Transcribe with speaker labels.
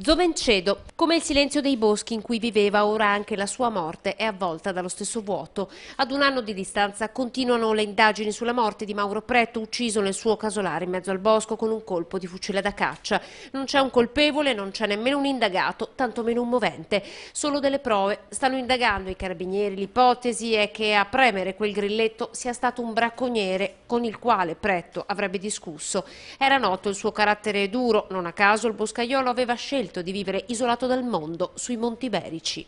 Speaker 1: Zovencedo, come il silenzio dei boschi in cui viveva, ora anche la sua morte è avvolta dallo stesso vuoto. Ad un anno di distanza continuano le indagini sulla morte di Mauro Pretto, ucciso nel suo casolare in mezzo al bosco con un colpo di fucile da caccia. Non c'è un colpevole, non c'è nemmeno un indagato, tantomeno un movente. Solo delle prove. Stanno indagando i carabinieri. L'ipotesi è che a premere quel grilletto sia stato un bracconiere con il quale Pretto avrebbe discusso. Era noto il suo carattere duro, non a caso il boscaiolo aveva scelto scelto di vivere isolato dal mondo sui Monti Berici.